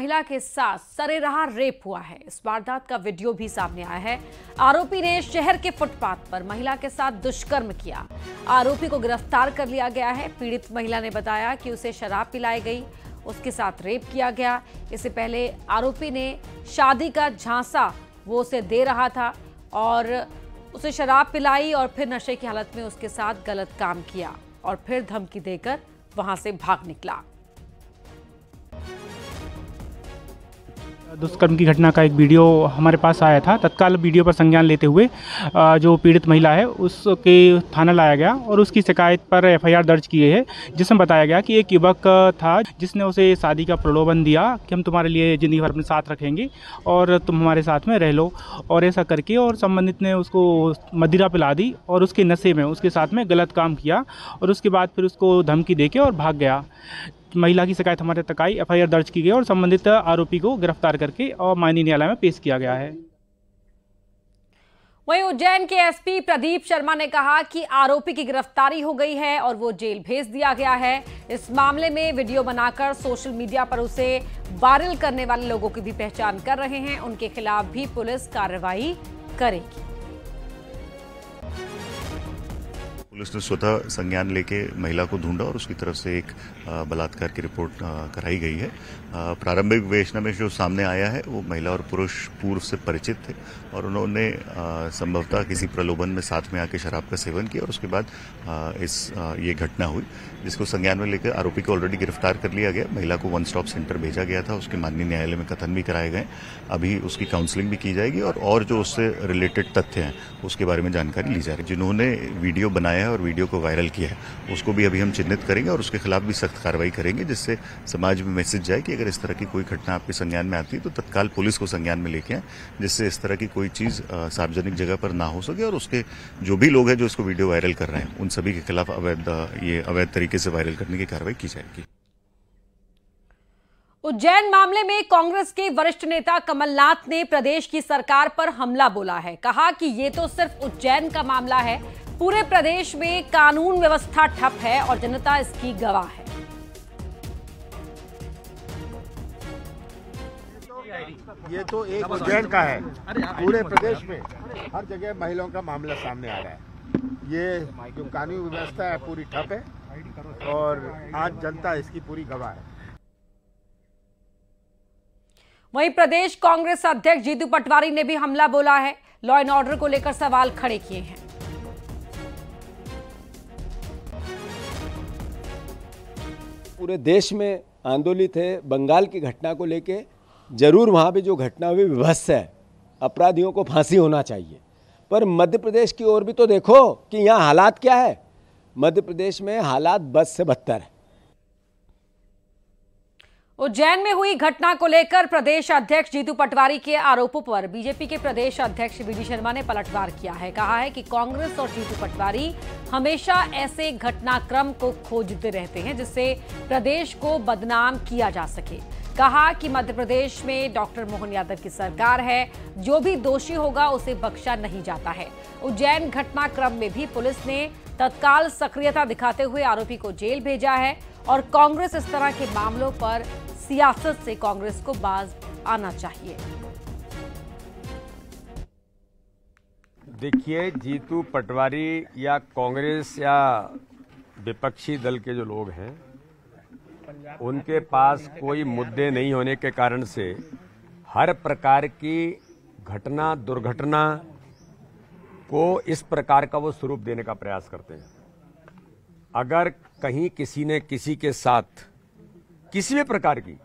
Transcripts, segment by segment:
महिला के साथ सरेराह रेप हुआ है इस वारदात का वीडियो भी सामने आया है आरोपी ने शहर के फुटपाथ पर महिला के साथ दुष्कर्म किया आरोपी को गिरफ्तार कर लिया गया है पीड़ित महिला ने बताया कि उसे शराब पिलाई गई उसके साथ रेप किया गया इससे पहले आरोपी ने शादी का झांसा वो उसे दे रहा था और उसे शराब पिलाई और फिर नशे की हालत में उसके साथ गलत काम किया और फिर धमकी देकर वहां से भाग निकला दुष्कर्म की घटना का एक वीडियो हमारे पास आया था तत्काल वीडियो पर संज्ञान लेते हुए जो पीड़ित महिला है उसके थाना लाया गया और उसकी शिकायत पर एफआईआर दर्ज किए है जिसमें बताया गया कि एक युवक था जिसने उसे शादी का प्रलोभन दिया कि हम तुम्हारे लिए ज़िंदगी भर अपने साथ रखेंगे और तुम हमारे साथ में रह लो और ऐसा करके और संबंधित ने उसको मदिरा पिला दी और उसके नशे में उसके साथ में गलत काम किया और उसके बाद फिर उसको धमकी दे और भाग गया महिला की शिकायत हमारे तक आई एफ दर्ज की गई और संबंधित आरोपी को गिरफ्तार करके और माननीय न्यायालय में पेश किया गया है वही उज्जैन के एसपी प्रदीप शर्मा ने कहा कि आरोपी की गिरफ्तारी हो गई है और वो जेल भेज दिया गया है इस मामले में वीडियो बनाकर सोशल मीडिया पर उसे वायरल करने वाले लोगों की भी पहचान कर रहे हैं उनके खिलाफ भी पुलिस कार्रवाई करेगी पुलिस ने स्वतः संज्ञान लेके महिला को ढूंढा और उसकी तरफ से एक बलात्कार की रिपोर्ट कराई गई है प्रारंभिक विवेचना में जो सामने आया है वो महिला और पुरुष पूर्व से परिचित थे और उन्होंने संभवतः किसी प्रलोभन में साथ में आके शराब का सेवन किया और उसके बाद इस ये घटना हुई जिसको संज्ञान में लेकर आरोपी को ऑलरेडी गिरफ्तार कर लिया गया महिला को वन स्टॉप सेंटर भेजा गया था उसके माननीय न्यायालय में कथन भी कराए गए अभी उसकी काउंसलिंग भी की जाएगी और, जो उससे रिलेटेड तथ्य हैं उसके बारे में जानकारी ली जा रही जिन्होंने वीडियो बनाया है और वीडियो को वायरल किया है उसको भी अभी हम चिन्हित करेंगे और उसके खिलाफ भी सख्त कार्रवाई करेंगे जिससे समाज में मैसेज जाए कि अगर इस तरह की कोई घटना आपके संज्ञान में आती है तो तत्काल पुलिस को संज्ञान में लेके आए जिससे इस तरह की कोई चीज़ सार्वजनिक जगह पर ना हो सके और उसके जो भी लोग हैं जो इसको वीडियो वायरल कर रहे हैं उन सभी के खिलाफ अवैध ये अवैध तरीके से वायरल करने की कार्रवाई की जाएगी उज्जैन मामले में कांग्रेस के वरिष्ठ नेता कमलनाथ ने प्रदेश की सरकार पर हमला बोला है कहा कि ये तो सिर्फ उज्जैन का मामला है पूरे प्रदेश में कानून व्यवस्था ठप है और जनता इसकी गवाह है ये तो एक उज्जैन का है पूरे प्रदेश में हर जगह महिलाओं का मामला सामने आ रहा है ये जो कानून व्यवस्था है पूरी ठप है और आज जनता इसकी पूरी गवाह है वहीं प्रदेश कांग्रेस अध्यक्ष जीतू पटवारी ने भी हमला बोला है लॉ एंड ऑर्डर को लेकर सवाल खड़े किए हैं पूरे देश में आंदोलित है बंगाल की घटना को लेके जरूर वहाँ पे जो घटना हुई विभत्स है अपराधियों को फांसी होना चाहिए पर मध्य प्रदेश की ओर भी तो देखो कि यहाँ हालात क्या है मध्य प्रदेश में हालात बद से बदतर है उज्जैन में हुई घटना को लेकर प्रदेश अध्यक्ष जीतू पटवारी के आरोपों पर बीजेपी के प्रदेश अध्यक्ष बीडी शर्मा ने पलटवार किया है कहा है कि कांग्रेस और जीतू पटवारी हमेशा ऐसे घटनाक्रम को खोजते रहते हैं जिससे प्रदेश को बदनाम किया जा सके कहा कि मध्य प्रदेश में डॉक्टर मोहन यादव की सरकार है जो भी दोषी होगा उसे बख्शा नहीं जाता है उज्जैन घटनाक्रम में भी पुलिस ने तत्काल सक्रियता दिखाते हुए आरोपी को जेल भेजा है और कांग्रेस इस तरह के मामलों पर सियासत से कांग्रेस को बाज आना चाहिए देखिए जीतू पटवारी या कांग्रेस या विपक्षी दल के जो लोग हैं उनके पास कोई मुद्दे नहीं होने के कारण से हर प्रकार की घटना दुर्घटना को इस प्रकार का वो स्वरूप देने का प्रयास करते हैं अगर कहीं किसी ने किसी के साथ किसी भी प्रकार की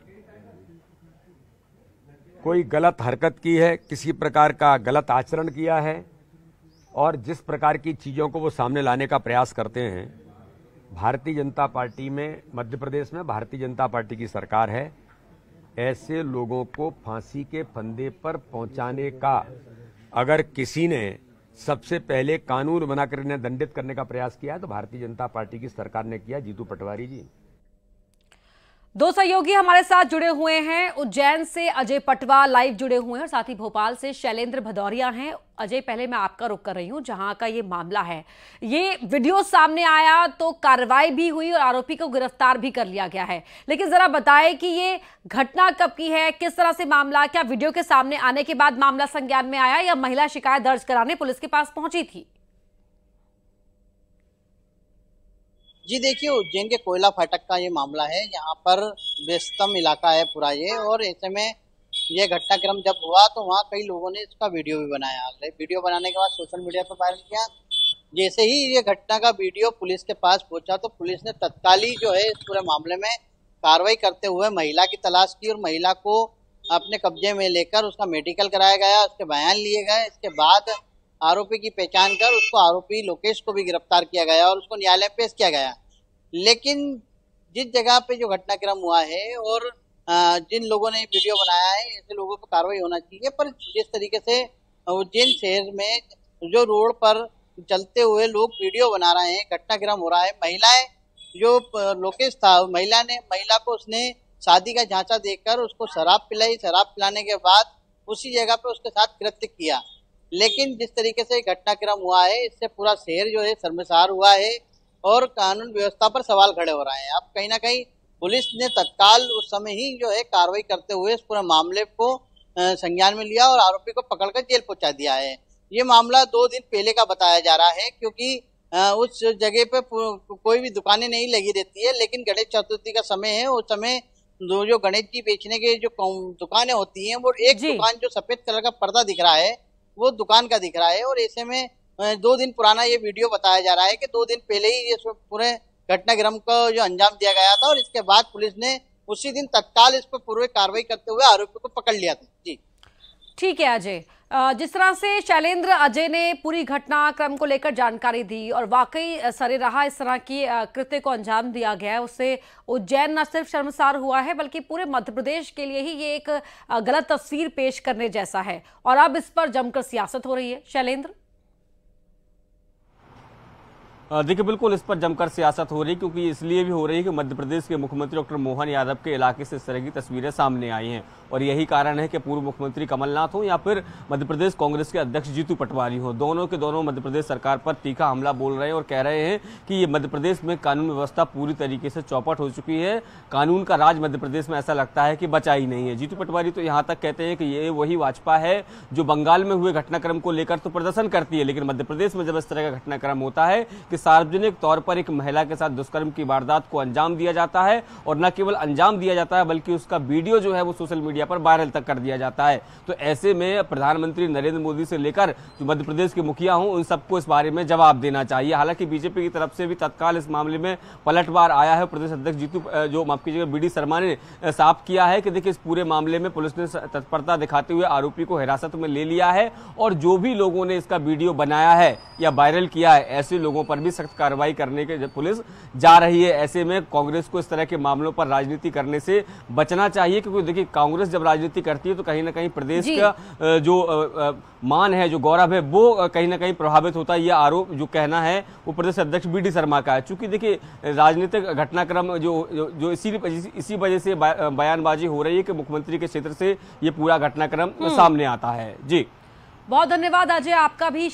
कोई गलत हरकत की है किसी प्रकार का गलत आचरण किया है और जिस प्रकार की चीज़ों को वो सामने लाने का प्रयास करते हैं भारतीय जनता पार्टी में मध्य प्रदेश में भारतीय जनता पार्टी की सरकार है ऐसे लोगों को फांसी के फंदे पर पहुंचाने का अगर किसी ने सबसे पहले कानून बनाकर इन्हें दंडित करने का प्रयास किया तो भारतीय जनता पार्टी की सरकार ने किया जीतू पटवारी जी दो सहयोगी हमारे साथ जुड़े हुए हैं उज्जैन से अजय पटवा लाइव जुड़े हुए हैं और साथ ही भोपाल से शैलेंद्र भदौरिया हैं अजय पहले मैं आपका रुक कर रही हूं जहां का ये मामला है ये वीडियो सामने आया तो कार्रवाई भी हुई और आरोपी को गिरफ्तार भी कर लिया गया है लेकिन जरा बताएं कि ये घटना कब की है किस तरह से मामला क्या वीडियो के सामने आने के बाद मामला संज्ञान में आया या महिला शिकायत दर्ज कराने पुलिस के पास पहुंची थी जी देखिए उज्जैन के कोयला फाटक का ये मामला है यहाँ पर व्यस्तम इलाका है पूरा ये और ऐसे में ये घटनाक्रम जब हुआ तो वहाँ कई लोगों ने इसका वीडियो भी बनाया वीडियो बनाने के बाद सोशल मीडिया पर वायरल किया जैसे ही ये घटना का वीडियो पुलिस के पास पहुंचा तो पुलिस ने तत्काल ही जो है इस पूरे मामले में कार्रवाई करते हुए महिला की तलाश की और महिला को अपने कब्जे में लेकर उसका मेडिकल कराया गया उसके बयान लिए गए इसके बाद आरोपी की पहचान कर उसको आरोपी लोकेश को भी गिरफ्तार किया गया और उसको न्यायालय पेश किया गया लेकिन जिस जगह पे जो घटनाक्रम हुआ है और जिन लोगों ने वीडियो बनाया है ऐसे लोगों पर कार्रवाई होना चाहिए पर जिस तरीके से उज्जैन शहर में जो रोड पर चलते हुए लोग वीडियो बना रहे हैं घटनाक्रम हो रहा है महिलाएं जो लोकेश था महिला ने महिला को उसने शादी का झांचा देकर उसको शराब पिलाई शराब पिलाने के बाद उसी जगह पर उसके साथ कृत्य किया लेकिन जिस तरीके से घटनाक्रम हुआ है इससे पूरा शहर जो है शर्मसार हुआ है और कानून व्यवस्था पर सवाल खड़े हो रहे हैं अब कहीं ना कहीं पुलिस ने तत्काल उस समय ही जो है कार्रवाई करते हुए इस पूरे मामले को संज्ञान में लिया और आरोपी को पकड़कर जेल पहुंचा दिया है ये मामला दो दिन पहले का बताया जा रहा है क्योंकि उस जगह पे कोई भी दुकानें नहीं लगी रहती है लेकिन गणेश चतुर्थी का समय है उस समय जो जो गणेश जी बेचने के जो दुकानें होती हैं वो एक दुकान जो सफेद कलर का पर्दा दिख रहा है वो दुकान का दिख रहा है और ऐसे में दो दिन पुराना ये वीडियो बताया जा रहा है कि दो दिन पहले ही ये पूरे घटनाक्रम को जो अंजाम दिया गया था और इसके बाद पुलिस ने उसी दिन तत्काल इस पर पूर्व कार्रवाई करते हुए आरोपी को पकड़ लिया था जी ठीक है अजय जिस तरह से शैलेंद्र अजय ने पूरी घटनाक्रम को लेकर जानकारी दी और वाकई सरे रहा इस तरह की कृत्य को अंजाम दिया गया है उससे उज्जैन न सिर्फ शर्मसार हुआ है बल्कि पूरे मध्य प्रदेश के लिए ही ये एक गलत तस्वीर पेश करने जैसा है और अब इस पर जमकर सियासत हो रही है शैलेंद्र देखिए बिल्कुल इस पर जमकर सियासत हो रही है क्योंकि इसलिए भी हो रही है कि मध्य प्रदेश के मुख्यमंत्री डॉक्टर मोहन यादव के इलाके से इस तरह की तस्वीरें सामने आई हैं और यही कारण है कि पूर्व मुख्यमंत्री कमलनाथ हों या फिर मध्य प्रदेश कांग्रेस के अध्यक्ष जीतू पटवारी हों दोनों के दोनों मध्य प्रदेश सरकार पर तीखा हमला बोल रहे हैं और कह रहे हैं कि ये मध्य प्रदेश में कानून व्यवस्था पूरी तरीके से चौपट हो चुकी है कानून का राज मध्य प्रदेश में ऐसा लगता है कि बचा ही नहीं है जीतू पटवारी तो यहाँ तक कहते हैं कि ये वही भाजपा है जो बंगाल में हुए घटनाक्रम को लेकर तो प्रदर्शन करती है लेकिन मध्य प्रदेश में जब इस तरह का घटनाक्रम होता है कि सार्वजनिक तौर पर एक महिला के साथ दुष्कर्म की वारदात को अंजाम दिया जाता है और न केवल अंजाम दिया जाता है बल्कि उसका वीडियो जो है वो सोशल मीडिया मीडिया पर वायरल तक कर दिया जाता है तो ऐसे में प्रधानमंत्री नरेंद्र मोदी से लेकर जो मध्य प्रदेश के मुखिया हूँ उन सबको इस बारे में जवाब देना चाहिए हालांकि बीजेपी की तरफ से भी तत्काल इस मामले में पलटवार आया है प्रदेश अध्यक्ष जीतू जो माफ कीजिएगा बी शर्मा ने साफ किया है कि देखिए इस पूरे मामले में पुलिस ने तत्परता दिखाते हुए आरोपी को हिरासत में ले लिया है और जो भी लोगों ने इसका वीडियो बनाया है या वायरल किया है ऐसे लोगों पर भी सख्त कार्रवाई करने के पुलिस जा रही है ऐसे में कांग्रेस को इस तरह के मामलों पर राजनीति करने से बचना चाहिए क्योंकि देखिए कांग्रेस जब राजनीति करती है तो कहीं ना कहीं प्रदेश का जो मान है जो गौरव है वो कहीं ना कहीं प्रभावित होता है यह आरोप जो कहना है वो प्रदेश अध्यक्ष बी डी शर्मा का है चूंकि देखिए राजनीतिक घटनाक्रम जो जो इसी इसी वजह से बयानबाजी हो रही है कि मुख्यमंत्री के क्षेत्र से ये पूरा घटनाक्रम हम्म। सामने आता है जी बहुत धन्यवाद अजय आपका भी